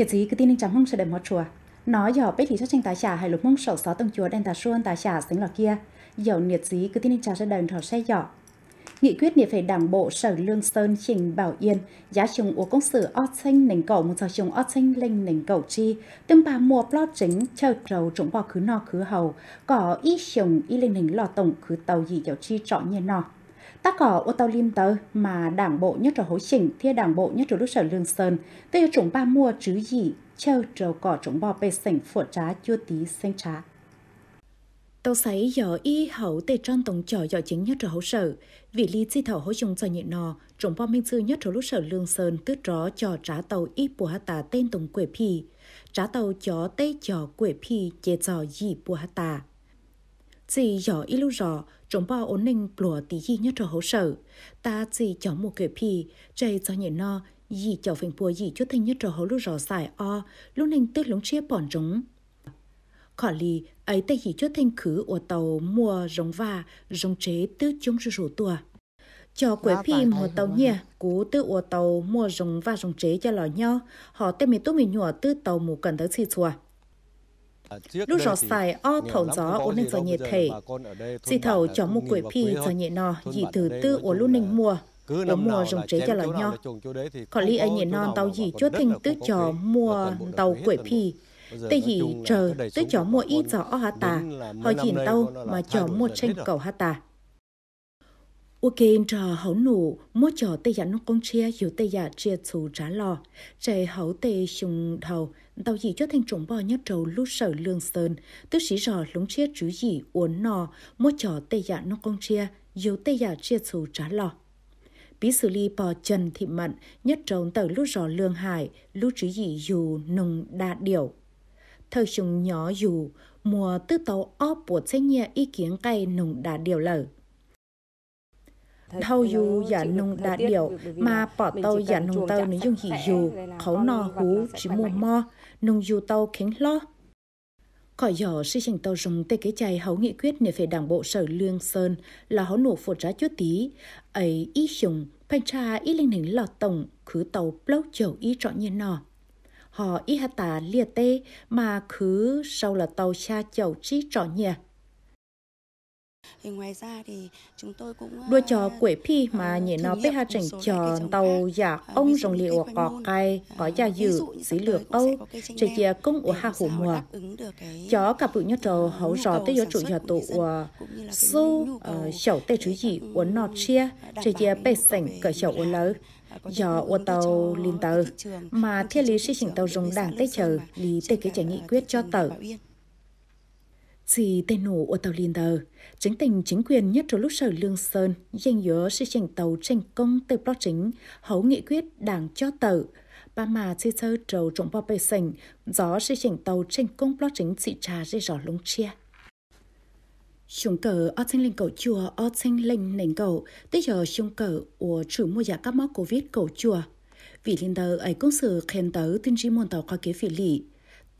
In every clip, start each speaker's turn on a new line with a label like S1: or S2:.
S1: biệt gì cứ tin chẳng mong sẽ đẹp một chùa nói giờ bé thì cho tranh tài trả hay lúc mong sầu sáu tầng chùa đen tà xuân tài trả tính là kia giờ nhiệt gì cứ tin trả sẽ đền thọ xe giỏ nghị quyết địa phải đảng bộ sở lương sơn trình bảo yên giá trùng ủa công sử ót xanh nền cầu một giờ trùng ót xanh lên nền cầu chi tương bà mùa lo chính chờ trầu trụng bò khứ no khứ hầu có ít trùng ít lên nền lò tổng khứ tàu gì chảo chi trọ nhiên nọ no ta có ô tàu lim tơ mà đảng bộ nhất trở hối chỉnh thì đảng bộ nhất trở lúc sở lương sơn, tây trống ba mua chứ gì, chờ trầu cỏ trống bò bê sảnh phổ trá chưa tí xanh trá. Tàu sấy giờ y hậu tê tròn tổng trò giờ chính nhất trở hối sở, vì lý chi thảo hối chung cho nhị nò, trống bò minh sư nhất trở lúc sở lương sơn tứ tró trò trá tàu y bùa hà tên tổng quệ phi, trá tàu chó tê trò quệ phi chế trò gì bùa hà tà chỉ gió ít lúc rõ chúng bao ổn định bùa tí gì nhất cho hậu sở ta chỉ cho một cái pì chạy cho nhện no dì cho phình bùa dì chút thanh nhất cho hậu lúc rõ xài o lúc nên tết lúng chia bọn chúng khỏi lì ấy tay chỉ chút thanh khứ ở tàu mua rồng và rồng chế tứ chúng rủ sổ tua cho quế phim một tàu nhẹ cú tư ủa tàu mua rồng và rồng chế cho lò nhau họ tên mình tốt mình nhỏ tư tàu mù cần tới xì chùa À, Lúc rõ xài o thầu gió ổ ninh gió nhiệt thể. Dì thầu cho một quỷ phi gió nhiệt nò, dì thứ tư ổ lưu ninh mùa, ổ mùa rồng chế cho lọ nho. Còn lý ấy nhiệt non tàu gì chốt thanh tức cho mua tàu quỷ phi.
S2: Tê gì chờ tức
S1: cho mua ít gió o hà tà, họ dì tàu mà cho mua tranh cầu hà tà u kên trò hậu nụ mua trò tây giả nó con chia hiểu tây giả chia chú trả lò trời hậu tây sùng thầu tàu gì cho thanh trống bò nhất trầu lú sở lương sơn tức sĩ rò lúng chia chú gì uốn nò mua trò tây giả nó con chia hiểu tây giả chia chú trả lò bí xử lý bò trần thị mận nhất trầu tàu lú rò lương hải lú chú gì dù nùng đa điểu thời sùng nhỏ dù mùa tư tàu óp bột xe nhẹ ý kiến cây nùng đa điểu lở thâu dù giả nung đã điều mà bỏ tàu giả nung tàu nếu dùng hỉ dù khấu nò hú chỉ mù mò nung dù tàu khánh lo khỏi giờ sự trình tàu dùng tê cái chày hấu nghị quyết nếu phải đảng bộ sở lương sơn là hấu nổ phột giá chút tí ấy ý dùng phanh cha ý linh hình lọt tổng khứ tàu plâu chầu ý trọn nhiên nọ họ ý hạ tà lìa tê mà khứ sau là tàu cha chầu trí trọ nhẹ đua cho ờ, quỷ phi mà ờ, nhảy nó bê ờ, ha chỉnh tròn tàu giả ông rồng liệu có ai có gia dự dí lược âu trời chia công của hạ hủ mùa chó cặp bự nhất trầu hấu rò tới yếu chủ nhà tụ su chậu tê chú gì uốn nọ chia trời chia bê sảnh cỡ chậu uốn lớn do ô tàu liên tờ mà thiết lý sĩ chỉnh tàu dùng đảng tê chờ lý tê kế trải nghị quyết cho tờ chỉ tên nổ ở tàu liên tờ, chính tình chính quyền nhất trong lúc sở Lương Sơn dành nhớ sẽ tranh tàu tranh công từ blog chính, hấu nghị quyết đảng cho tờ, ba mà chi sơ trầu trọng bao bề sảnh, gió sẽ tranh tàu tranh công blog chính trị trà dây rõ lông chia. Chúng cờ ở trên linh cầu chùa ở trên linh nền cầu, tới giờ chúng cờ của chủ mua giả các mắc covid cầu chùa. Vì liên tờ ấy cũng sự khen tớ tin trí môn tàu có kế phỉ lì,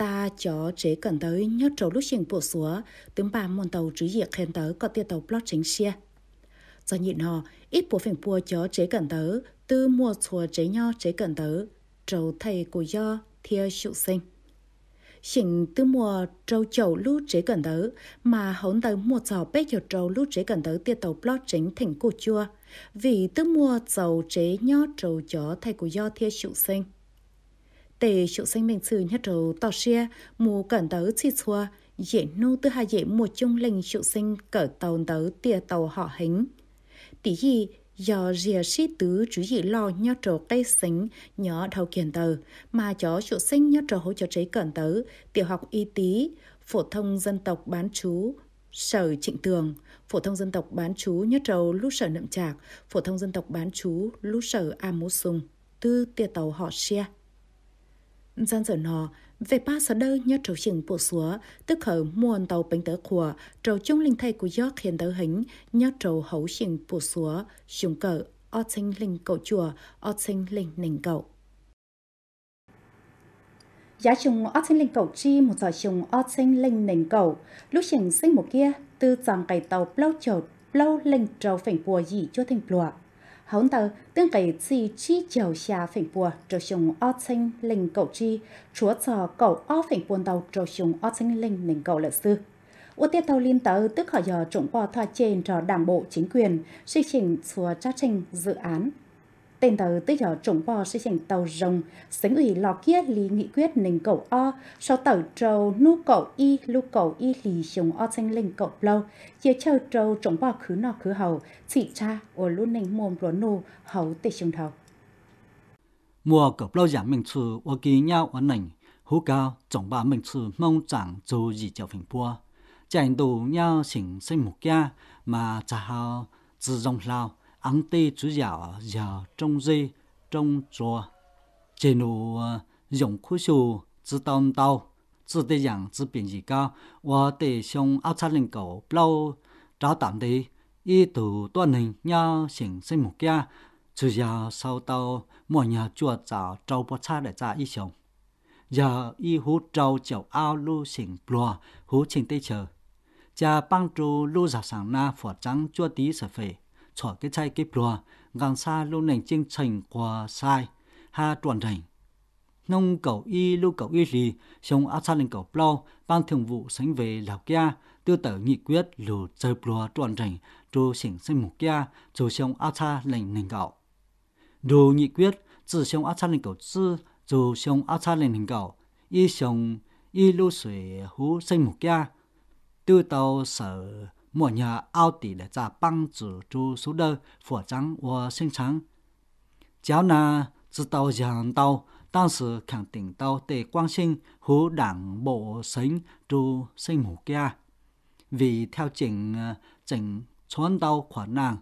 S1: ta cho chế cần tới nhớ trâu lúc xin bộ xóa tiếng bà môn tàu trứ diệt khen tới có tiêu tàu plot chính xe do nhịn họ ít bộ phèn bùa cho chế cần tới tư mua xóa chế nho chế cần tới trâu thầy của do thiê sự sinh xin tư mùa trâu chầu lúc chế cần tới mà hỗn tới mua giò bé cho trâu lúc chế cần tới tiêu tàu plot chính thành của chua vì tư mùa dầu chế nho trâu chó thầy của do thiê sự sinh tề chỗ sinh mình sử nhất trầu tỏ xe mù cẩn tớ chi xua dễ nu tư hai dễ một chung lành chỗ sinh cỡ tàu tớ tia tàu họ hình tỷ gì do rìa sĩ tứ chú dị lo nho trò cây xính nhỏ đầu kiện tờ mà chó chỗ sinh nho trò hỗ trợ cháy cẩn tớ tiểu học y tí phổ thông dân tộc bán chú sở trịnh tường phổ thông dân tộc bán chú nhất trầu lúc sở nậm trạc phổ thông dân tộc bán chú lúc sở a mô sùng tư tia tàu họ xe gian giờ nó về ba sở đơ nhớ trầu chừng bộ xúa tức khởi muôn tàu bánh tớ của trầu chung linh thay của gió khiến tớ hình nhớ trầu hấu chừng bộ xúa chúng cờ o sinh linh cậu chùa o sinh linh nình cậu giá chung o sinh linh cậu chi một giờ chung o sinh linh nình cậu lúc chừng sinh một kia tư rằng cày tàu lâu chột lâu linh trầu phảnh bùa gì cho thành bùa hôm tờ tương cái chi chi chiều xa phỉnh bùa trò xuống o xanh linh cầu chi chúa cho cầu o phỉnh buồn đầu trò xuống o xanh linh linh cầu lợi sư ưu tiên tàu liên tờ tức hỏi giờ trụng qua thoa trên trò đảng bộ chính quyền xây trình xua trá trình dự án tên tờ tới giờ trồng bò sẽ thành tàu rồng sánh ủy lò kia lý nghị quyết nình cậu o sau tàu trâu nu cậu y lưu cậu y lì dùng o thanh lên cậu lâu chia châu trâu trồng bò khứ nọ khứ hầu chỉ cha ở luôn nền mồm lúa nô hầu tê sông thầu
S2: mùa cầu lâu giảm mình trừ ở kỳ nhau ở nền hú cao trồng bò mình trừ mong chẳng dù gì chào phình bua chạy đủ nhau xỉnh sinh một gia mà cha hào 自动 lao ăn tê chú giả giả trong dây trong chùa chế nụ dùng khu sù chỉ tao tao chỉ để rằng chỉ biển gì cả và để xong áp sát linh cầu lâu trả tạm đi ý đồ toàn hình nhau sinh sinh một kia chú giả sau tao mọi nhà chùa giả trâu bó cha để ra ý xong giờ y hú trâu chậu ao lu sinh plua hú trình tây chờ cha băng trù lu giả sáng na phỏ trắng chua tí sở phê cho cái chai cái plua ngang xa lô nành chinh chành qua sai ha toàn thành nông cầu y lưu cầu y gì sông áp sát lên cầu plau ban thường vụ sánh về lào kia tư tờ nghị quyết lù chơi plua toàn thành trù xỉn sinh mục kia trù sông áp sát lên nền cầu đồ nghị quyết chỉ sông áp sát lên cầu chứ trù sông áp sát lên nền cầu y sông y lưu sủy hú sinh mục kia tư tàu sở mỗi nhờ ao tỷ để trả băng chủ chú số đơ phổ trắng và sinh trắng. Cháu na chỉ tàu giàn tàu, 当时肯定到 để quan sinh hú đảng bộ sinh chú sinh mù kia. Vì theo chỉnh chỉnh chốn tàu khoản nàng,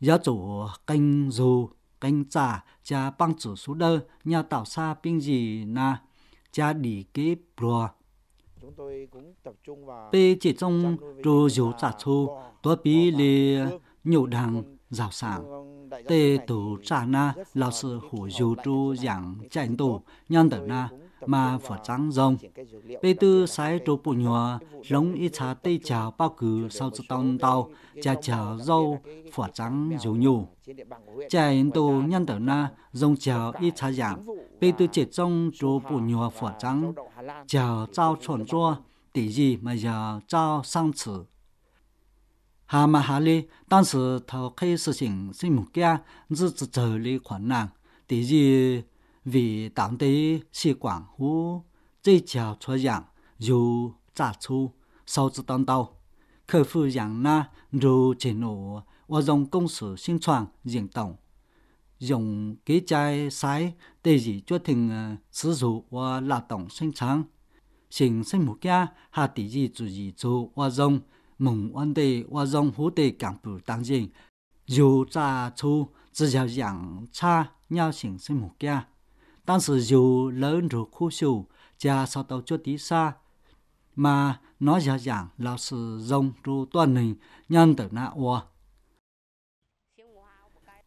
S2: giáo chủ kênh dù kênh trả cha băng chủ số đơ nhà tạo xa pin gì na cha đi kế bùa Bê chỉ trong rô dấu trả thu, tôi bí lì nhiều đàng rào sảng. Tê tổ trả na là sự hủ dù tru giảng chạy tổ nhân tử na mà phở trắng rong. Bây tư sái trô bù nhỏ, lống y chá tây chào bao cử sau cho tông tàu, chà chào rau phở trắng dù nhù. Chà yên tù nhân tử na, rong chào y chá giảm. Bây tư chết rong trô bù nhỏ phở trắng, chào trao chuẩn chua, tỷ gì mà giờ trao sang chữ. Hà mà hà sinh trở gì? vì tạm tế sĩ quảng hú dây chào cho giảng dù trả chu sau tự tăng tàu khởi phụ giảng na dù chỉ nổ và dòng công sở sinh soạn diện tổng dùng kế trai sái để gì cho thình ờ, sử dụng và là tổng sinh sáng sinh sinh một gia hạ tỷ gì chủ gì chủ và dòng mong an đề và dòng hú đề cảm bù tăng diện dù trả chu chỉ giảng cha nhau sinh sinh một gia tăng sự dù lớn rồi khu sù cha sau tàu cho tí xa mà nó giả dạng là sự dông rù tuần hình nhân tử na ua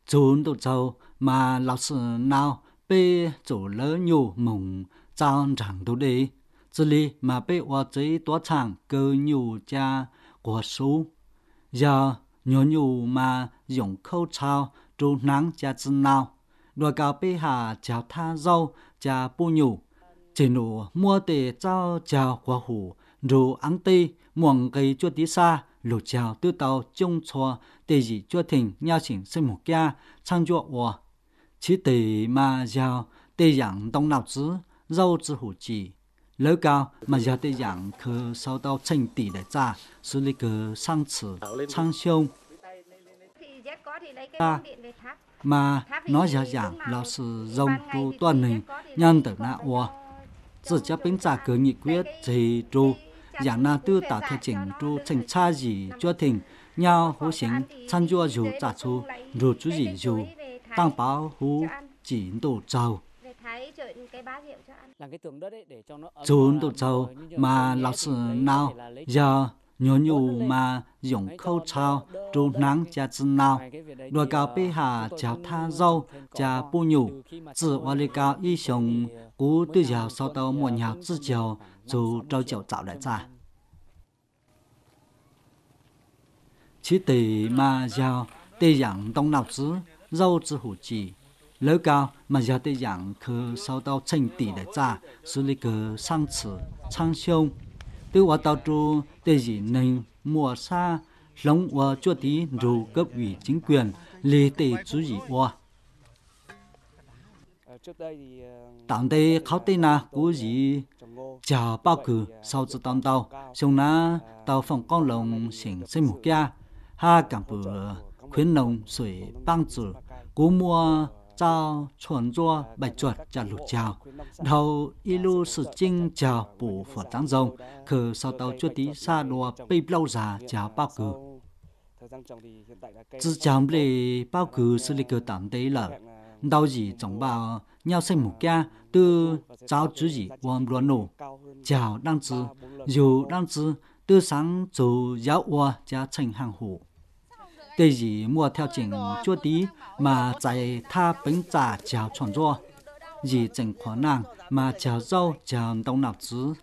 S2: chúng tụt sâu mà là sự nào bê chủ lỡ nhiều mùng trang chẳng tụ đi chỉ lý mà bê ua chế tỏa chẳng cơ nhiều cha của số giờ nhỏ nhiều mà dùng khâu trao trụ nắng cha chân nào đùa cáo bê hà chào tha rau chà bu nhủ chỉ nụ mua tề trao chào quả hủ rù ăn tê muồng cây chua tí xa lù chào tư tàu chung chua tề dị chua thỉnh nhau chỉnh sinh một kia sang chua ủa chỉ tề mà giàu tề dạng đông nạp chứ dâu chứ hủ chỉ lỡ cao mà giờ tây giảng khờ sau tao tranh tỷ để ra xử lý cờ sang sử sang siêu ta mà nó dễ dàng là sự dòng tu toàn hình nhân tử Na ua. Sự chấp bến giả cử nghị quyết thì tru, giảng na tư tả theo chỉnh tru thành cha gì cho thỉnh nhau hữu sinh chăn chua dù trả chu dù chú gì dù tăng báo hú chỉ tổ trầu. Chú tổ trầu mà lão sư nào giờ nhớ nhủ mà dùng khâu trao trù nắng cha chân nào đôi cao bê hà cháo tha dâu cha bu nhủ tự hoa lê cao y sống cú tư giàu sau tàu mùa nhạc tư chiều dù trâu chiều tạo đại trà chỉ tỷ mà giàu tê giảng đông nọc dữ dâu tư hủ chỉ lỡ cao mà giờ tê giảng khờ sau tàu tranh tỷ đại trà xử lý cờ sang sử sang siêu từ ở tàu trụ tê dị nành mùa xa lóng và chua tí rủ cấp ủy chính quyền lê tê chú dị hoa tạm tê khảo tê na cú gì chờ bao cử sau từ tạm tàu xong na tàu phòng con lồng xỉnh xây một kia ha cảng bờ khuyến nồng sưởi băng tử cú mua cho chuẩn rua bạch chuột cho lụt chào đầu y sự chinh chào bù phở tăng rồng khử sau tàu chua tí xa đùa bây lâu già chào bao cử chỉ chào lì bao cử sự lịch cử tạm đấy là đau gì chống bao nhau sinh một ca từ cháu chú gì quan luôn nổ chào đang chứ dù đang chứ từ sáng chú giáo hoa cha thành hàng hủ tê gì mua theo chỉnh chua tí mà chạy tha bánh trà chào chọn cho gì chẳng khó nàng mà chào rau chào đông nào chứ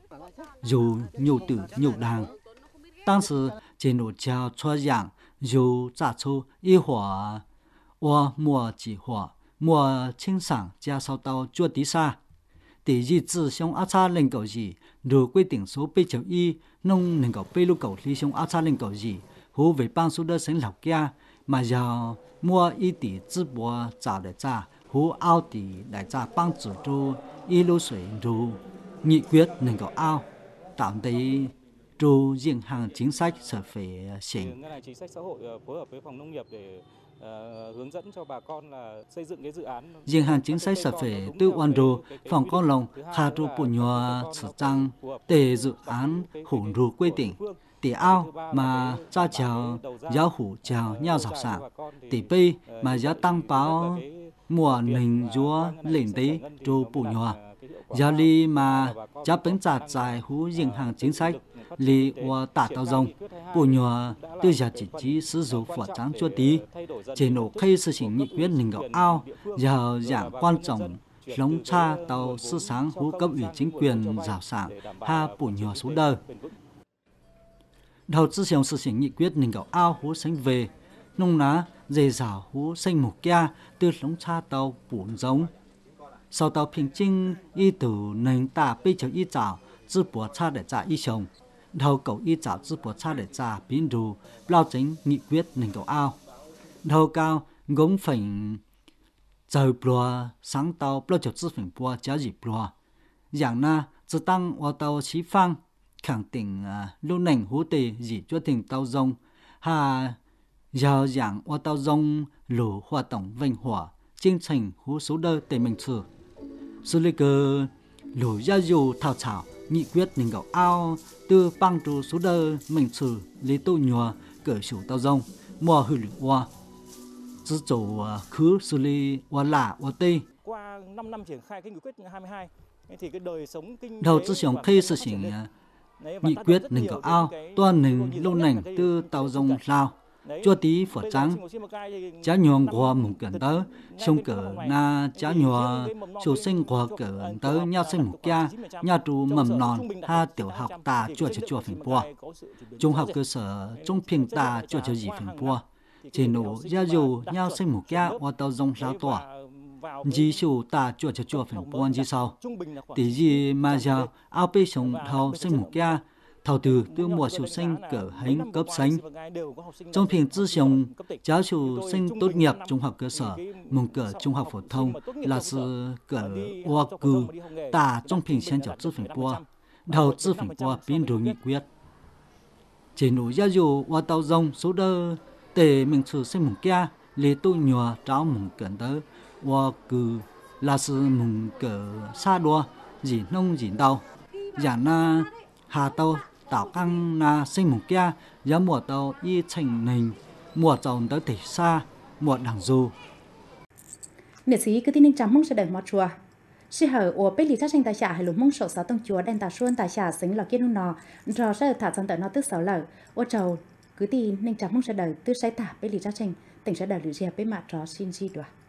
S2: dù nhiều tử nhiều đàng tăng sự chỉ nụ chào cho dạng dù trả chu y hỏa ô mùa chỉ hỏa mùa 清赏加烧刀做底沙，第一志向阿差能够是如规定所被求伊，侬能够被路够理想阿差能够是。hồ về ban số đó sinh lọc kia mà giờ mua y tỷ tư bùa chào để cha hồ ao tỷ để cha ban chủ trô y lô 水 đồ nghị quyết nâng cao ao tạo đấy trô diện hàng chính sách sở về sinh ngân hàng chính sách ờ, ờ, dẫn cho bà con là xây dựng cái dự án. Riêng hàng chính sách sở phể tư oan đồ, phòng con lòng, hà rô bù nhòa, sử trăng, tề dự án hủng rù quê tỉnh tỷ ao mà cho chào giáo hủ chào nhau dọc sản tỷ pi mà giáo tăng báo mùa nình chúa lỉnh tí trù bù nhòa giáo ly mà giáo bánh chặt dài hú diện hàng chính sách lý và tả tàu rồng bù nhòa tư giả chỉ trí sử dụng phỏa trắng chua tí chế nổ khay sự chỉnh nghị quyết nình gạo ao giờ giảng quan trọng lống cha tàu sư sáng hú cấp ủy chính quyền rào sản ha bù nhòa số đời đầu tư xưởng sự xưởng nghị quyết nâng gạo ao hú sánh về nông ná dề giả hú xanh mục kia tư sống cha tàu buồn giống sau tàu y y ta cha để trả y chồng đầu cầu y giáo tư bộ cha để trả biến đủ lao chính nghị quyết nền cầu ao đầu cao gống phỉnh giờ bùa sáng tàu bao chụp tư phỉnh bùa chả gì bùa dạng na tự tăng ô tàu chỉ phăng khẳng tỉnh à, lưu nảnh hú tề dĩ cho tỉnh tao rong hà giờ giảng qua tao rong lũ hoa tổng vành hỏa chinh thành hú số đơ tề mình sử sư lê cơ lũ gia dù thảo thảo nghị quyết mình gạo ao tư băng trù số đơ mình sử lý tu nhùa cởi chủ tao rong mò hư lũ hoa sư chủ à, khứ sư lê hoa lạ hoa tây
S1: qua 5 năm triển khai cái nghị quyết 22 thì cái đời sống kinh đầu tư sống khi sự chỉnh nghị quyết
S2: nâng cao ao toàn nâng lâu nành từ tàu dòng Lào cho tí phở trắng chá nhòa của một cẩn tớ sông cờ na chá nhòa chủ sinh của cờ tớ nhau sinh một kia nhà trụ mầm non ha tiểu học ta chua chua chua phình bua trung học cơ sở trung phiên ta chua chua gì phình bua chỉ nổ gia dù nhau sinh một kia và tàu dòng sao tỏa ji shu ta chua chua chua phèn buôn ji sau tí ji ma giờ ao pe sống thao sinh mục kia thao từ tư mùa sầu sinh cỡ hành cấp sánh. Trong phiền tư sống, giáo sầu sinh tốt nghiệp trung học cơ sở, mùng cỡ trung học phổ thông là sự cỡ oa cư, tả trong phiền sen chảo tư phỉnh qua, đầu tư phỉnh qua biến đổi nghị quyết. Chỉ nụ gia dù oa tàu rong số đơ, tề mình sự sinh mùng kia, lì tu nhòa tráo mùng cẩn tớ, 我 cứ là sự mùng cỡ xa đua gì nông gì đâu giả na hà tàu tạo căng na sinh mùng kia giá mùa tàu y thành nình mùa trồng tới tỷ xa mùa đảng du
S1: miễn sĩ cứ tin nên chấm mong sẽ đợi mọt chùa sĩ hở ở bên lì thác sinh tài xã hay lũ mong sổ sáu tông chùa đen tà xuân tài xã xứng lò kia nung nò rò sẽ thả sang tờ nó tức sáu lở ô trầu cứ tin nên chấm mong sẽ đợi tức sẽ thả bên lì thác sinh tỉnh sẽ đợi lì rìa bên mặt rò xin gì đoạt